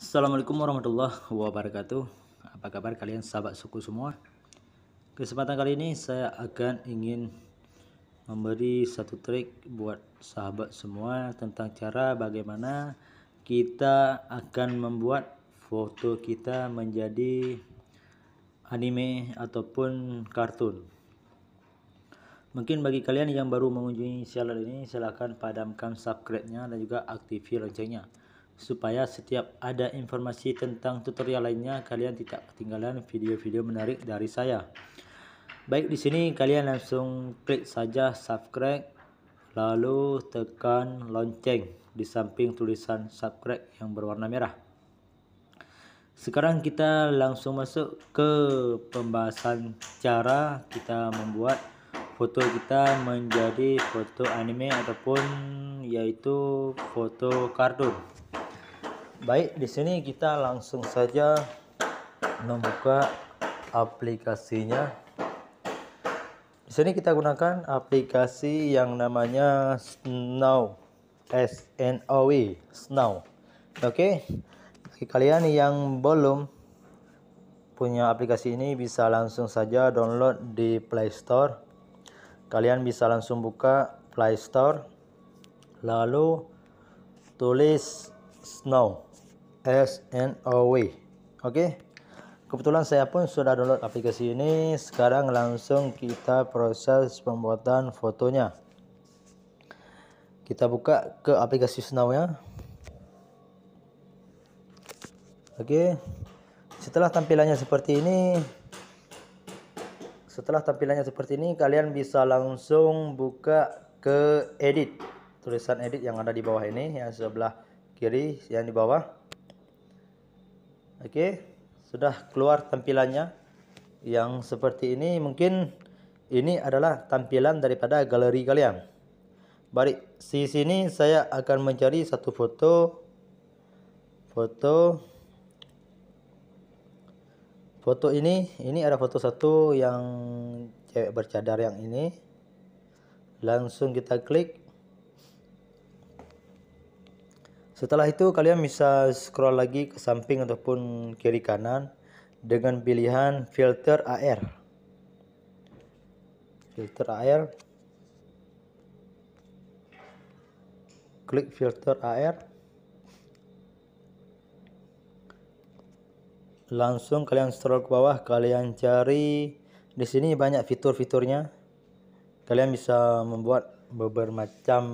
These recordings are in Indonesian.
Assalamualaikum warahmatullahi wabarakatuh Apa kabar kalian sahabat suku semua Kesempatan kali ini saya akan ingin Memberi satu trik buat sahabat semua Tentang cara bagaimana kita akan membuat foto kita menjadi anime ataupun kartun Mungkin bagi kalian yang baru mengunjungi channel ini silahkan padamkan subscribe-nya dan juga aktifkan loncengnya supaya setiap ada informasi tentang tutorial lainnya kalian tidak ketinggalan video-video menarik dari saya. Baik di sini kalian langsung klik saja subscribe lalu tekan lonceng di samping tulisan subscribe yang berwarna merah. Sekarang kita langsung masuk ke pembahasan cara kita membuat foto kita menjadi foto anime ataupun yaitu foto kartun. Baik, di sini kita langsung saja membuka aplikasinya. Di sini kita gunakan aplikasi yang namanya Snow. S N O W Snow. Oke. Bagi kalian yang belum punya aplikasi ini bisa langsung saja download di Play Store. Kalian bisa langsung buka Play Store lalu tulis Snow. S O W, oke okay? kebetulan saya pun sudah download aplikasi ini sekarang langsung kita proses pembuatan fotonya kita buka ke aplikasi SNOW Snownya oke okay. setelah tampilannya seperti ini setelah tampilannya seperti ini kalian bisa langsung buka ke edit tulisan edit yang ada di bawah ini yang sebelah kiri yang di bawah oke sudah keluar tampilannya yang seperti ini mungkin ini adalah tampilan daripada galeri kalian Baik, di sini saya akan mencari satu foto foto foto ini ini ada foto satu yang cewek bercadar yang ini langsung kita klik Setelah itu kalian bisa scroll lagi ke samping ataupun kiri kanan dengan pilihan filter AR. Filter AR. Klik filter AR. Langsung kalian scroll ke bawah, kalian cari di sini banyak fitur-fiturnya. Kalian bisa membuat beberapa macam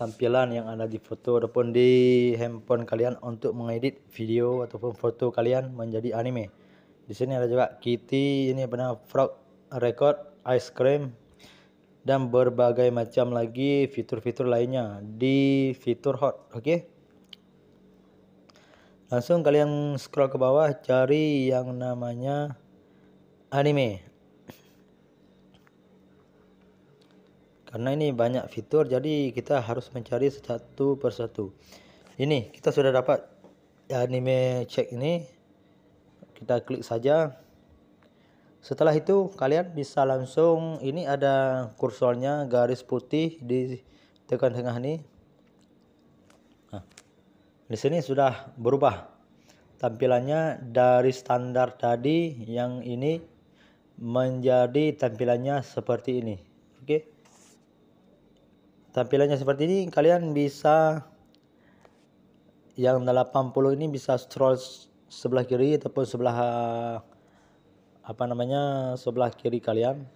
tampilan yang ada di foto ataupun di handphone kalian untuk mengedit video ataupun foto kalian menjadi anime. Di sini ada juga Kitty, ini pernah frog record, ice cream dan berbagai macam lagi fitur-fitur lainnya di fitur hot, oke? Okay? Langsung kalian scroll ke bawah cari yang namanya anime. karena ini banyak fitur jadi kita harus mencari satu persatu ini kita sudah dapat anime check ini kita klik saja setelah itu kalian bisa langsung ini ada kursornya garis putih di tekan tengah ini nah, di sini sudah berubah tampilannya dari standar tadi yang ini menjadi tampilannya seperti ini oke okay? tampilannya seperti ini kalian bisa yang 80 ini bisa scroll sebelah kiri ataupun sebelah apa namanya sebelah kiri kalian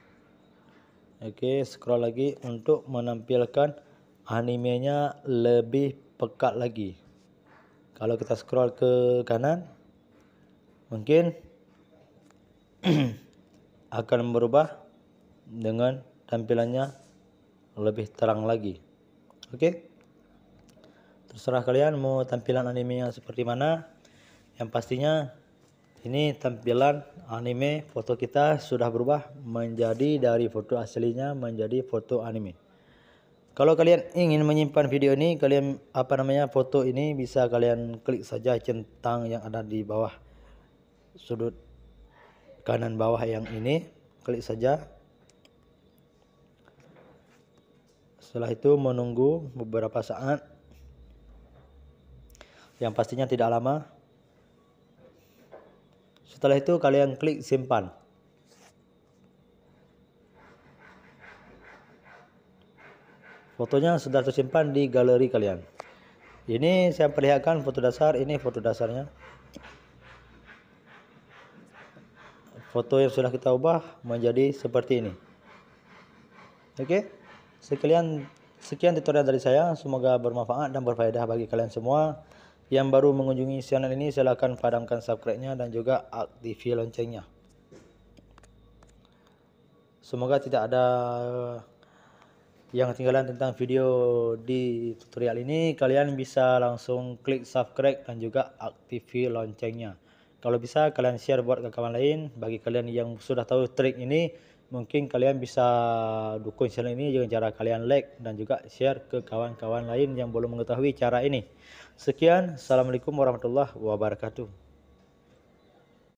oke scroll lagi untuk menampilkan animenya lebih pekat lagi kalau kita scroll ke kanan mungkin akan berubah dengan tampilannya lebih terang lagi oke okay? terserah kalian mau tampilan animenya seperti mana yang pastinya ini tampilan anime foto kita sudah berubah menjadi dari foto aslinya menjadi foto anime kalau kalian ingin menyimpan video ini, kalian apa namanya foto ini bisa kalian klik saja centang yang ada di bawah sudut kanan bawah yang ini, klik saja. Setelah itu menunggu beberapa saat yang pastinya tidak lama. Setelah itu kalian klik simpan. Fotonya sudah tersimpan di galeri kalian. Ini saya perlihatkan foto dasar, ini foto dasarnya. Foto yang sudah kita ubah menjadi seperti ini. Oke? Okay? Sekalian sekian tutorial dari saya, semoga bermanfaat dan berfaedah bagi kalian semua. Yang baru mengunjungi channel ini silahkan padamkan subscribe-nya dan juga aktifi loncengnya. Semoga tidak ada yang ketinggalan tentang video di tutorial ini. Kalian bisa langsung klik subscribe dan juga aktifi loncengnya. Kalau bisa kalian share buat ke kawan lain. Bagi kalian yang sudah tahu trik ini mungkin kalian bisa dukung channel ini dengan cara kalian like dan juga share ke kawan-kawan lain yang belum mengetahui cara ini. Sekian, Assalamualaikum warahmatullahi wabarakatuh.